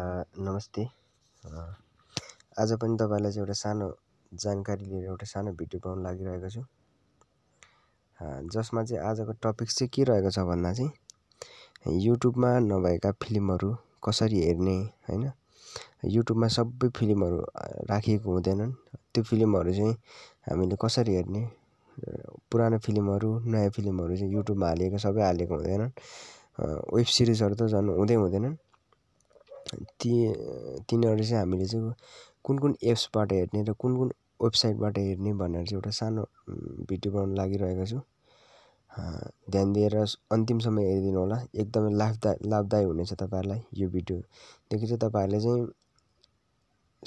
नमस्ते आज पनि तपाईँलाई चाहिँ एउटा सानो जानकारी लिएर एउटा सानो भिडियो बनाउन लागिरहेको छु जसमा चाहिँ आजको टपिक चाहिँ के रहेको छ भन्दा चाहिँ युट्युबमा नभएका फिल्महरू कसरी हेर्ने होइन युट्युबमा सबै फिल्महरू राखिएको हुँदैनन् त्यो फिल्महरू चाहिँ हामीले कसरी हेर्ने पुरानो फिल्महरू नयाँ फिल्महरू चाहिँ युट्युबमा हालिएको सबै हालेको हुँदैनन् वेब सिरिजहरू त झन् हुँदै हुँदैनन् ती तिनीहरू चाहिँ हामीले चाहिँ कुन कुन एप्सबाट हेर्ने र कुन कुन वेबसाइटबाट हेर्ने भनेर चाहिँ एउटा सानो भिडियो बनाउन लागिरहेको छु ध्यान दिएर समय हेरिदिनु होला एकदमै लाभदा लाभदायी हुनेछ तपाईँहरूलाई यो भिडियोदेखि चाहिँ तपाईँहरूले चाहिँ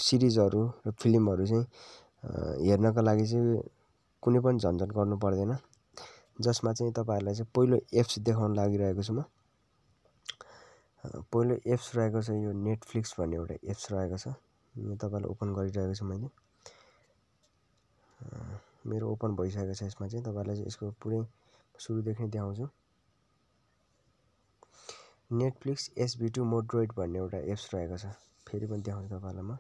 सिरिजहरू र फिल्महरू चाहिँ हेर्नको लागि चाहिँ कुनै पनि झन्झट गर्नु पर्दैन जसमा चाहिँ तपाईँहरूलाई चाहिँ पहिलो एप्स देखाउन लागिरहेको छु म पहिलो एप्स रहेको छ यो नेटफ्लिक्स भन्ने एउटा एप्स रहेको छ यो तपाईँलाई ओपन गरिरहेको छु मैले मेरो ओपन भइसकेको छ यसमा चाहिँ तपाईँलाई चाहिँ यसको पुरै सुरुदेखि नै देखाउँछु नेटफ्लिक्स एसबी टू मोड्रोइड भन्ने एउटा एप्स रहेको छ फेरि पनि देखाउँछु तपाईँलाई म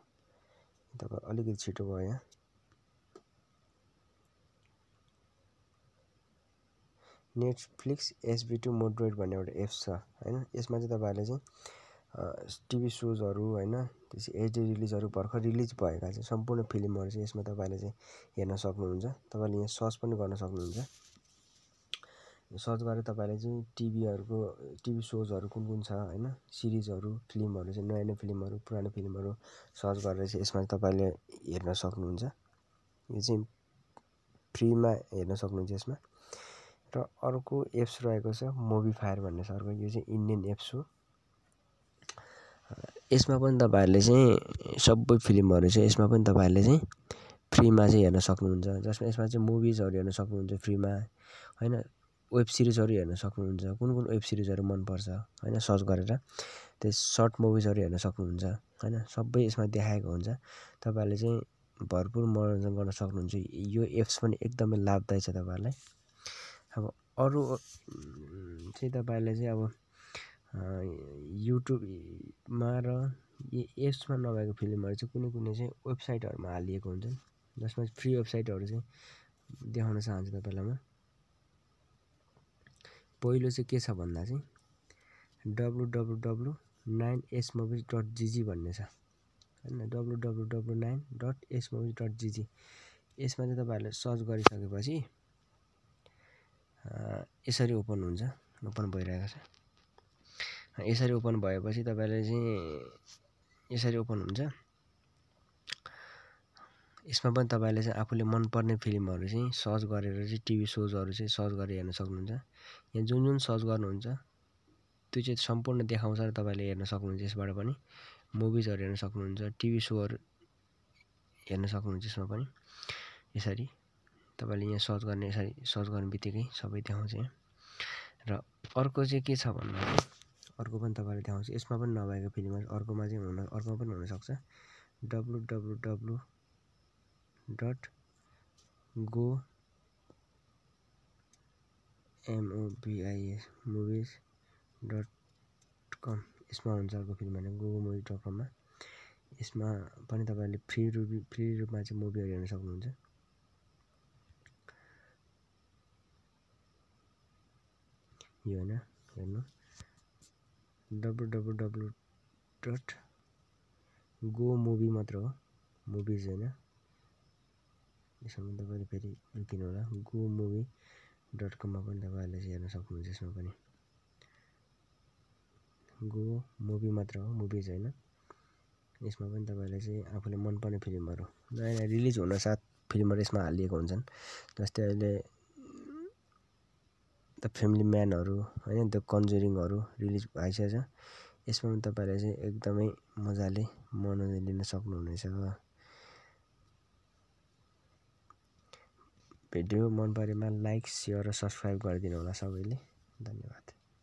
तपाईँ अलिकति छिटो भयो यहाँ नेटफ्लिक्स एसबी टू मोडरेट भन्ने एउटा एप्स छ होइन यसमा चाहिँ तपाईँहरूले चाहिँ टिभी सोजहरू होइन त्यसै एचडी रिलिजहरू भर्खर रिलिज भएका चाहिँ सम्पूर्ण फिल्महरू चाहिँ यसमा तपाईँले चाहिँ हेर्न सक्नुहुन्छ तपाईँले यहाँ सर्च पनि गर्न सक्नुहुन्छ सर्च गरेर तपाईँले चाहिँ टिभीहरूको टिभी सोजहरू कुन कुन छ होइन सिरिजहरू फिल्महरू चाहिँ नयाँ नयाँ फिल्महरू पुरानो फिल्महरू सर्च गरेर चाहिँ यसमा तपाईँले हेर्न सक्नुहुन्छ यो चाहिँ फ्रीमा हेर्न सक्नुहुन्छ यसमा र अर्को एप्स रहेको छ मुभी फायर भन्ने छ अर्को यो चाहिँ इन्डियन एप्स हो यसमा पनि तपाईँहरूले चाहिँ सबै फिल्महरू चाहिँ यसमा पनि तपाईँहरूले चाहिँ फ्रीमा चाहिँ हेर्न सक्नुहुन्छ जसमा यसमा चाहिँ मुभिजहरू हेर्न सक्नुहुन्छ फ्रीमा होइन वेब सिरिजहरू हेर्न सक्नुहुन्छ कुन कुन वेब सिरिजहरू मनपर्छ होइन सर्च गरेर त्यो सर्ट मुभिजहरू हेर्न सक्नुहुन्छ होइन सबै यसमा देखाएको हुन्छ तपाईँहरूले चाहिँ भरपुर मनोरञ्जन गर्न सक्नुहुन्छ यो एप्स पनि एकदमै लाभदायक छ तपाईँहरूलाई अब अरू चाहिँ तपाईँहरूले चाहिँ अब युट्युबमा र एप्समा नभएको फिल्महरू चाहिँ कुनै कुनै चाहिँ वेबसाइटहरूमा हालिएको हुन्छ जसमा फ्री वेबसाइटहरू चाहिँ देखाउन चाहन्छु तपाईँलाई म पहिलो चाहिँ के छ भन्दा चाहिँ W W W nine S मोबिज डट जिजी भन्ने छ होइन W W W nine dot S मोबिज डट जिजी यसमा चाहिँ तपाईँहरूले सर्च गरिसकेपछि यसरी ओपन हुन्छ ओपन भइरहेको छ यसरी ओपन भएपछि तपाईँले चाहिँ यसरी ओपन हुन्छ यसमा पनि तपाईँले चाहिँ आफूले मनपर्ने फिल्महरू चाहिँ सर्च गरेर चाहिँ टिभी सोजहरू चाहिँ सर्च गरेर हेर्न सक्नुहुन्छ यहाँ जुन जुन सर्च गर्नुहुन्छ त्यो चाहिँ सम्पूर्ण देखाउँछ र तपाईँले हेर्न सक्नुहुन्छ यसबाट पनि मुभिजहरू हेर्न सक्नुहुन्छ टिभी सोहरू हेर्न सक्नुहुन्छ यसमा पनि यसरी तपाईँले यहाँ सर्च गर्ने यसरी सर्च गर्ने बित्तिकै सबै देखाउँछ यहाँ र अर्को चाहिँ के छ भन्नु अर्को पनि तपाईँले देखाउँछ यसमा पनि नभएको फिल्ममा अर्कोमा चाहिँ हुन अर्कोमा पनि हुनसक्छ W W W dot go M O B I S movies dot com यसमा हुन्छ अर्को फिल्म भने गुगल मुभी डट कममा यसमा पनि तपाईँहरूले फ्री रुपी फ्री रूपमा चाहिँ मुभीहरू हेर्न सक्नुहुन्छ यो होइन हेर्नु W W W dot go movie मात्र हो मुभिज होइन यसमा तपाईँले फेरि किन होला गो मुभी डट कममा पनि तपाईँहरूले चाहिँ हेर्न सक्नुहुन्छ यसमा पनि गो मुभी मात्र हो मुभिज होइन यसमा पनि तपाईँहरूले चाहिँ आफूले मनपर्ने फिल्महरू नयाँ नयाँ रिलिज हुनसाथ फिल्महरू यसमा हालिएको हुन्छन् जस्तै अहिले फ्यामिली म्यानहरू होइन द कन्जरिङहरू रिलिज भइसकेको छ यसमा पनि तपाईँहरूले चाहिँ एकदमै मजाले मनोरञ्जन लिन सक्नुहुनेछ भिडियो मन परेमा लाइक सेयर र सब्सक्राइब गरिदिनु होला सबैले धन्यवाद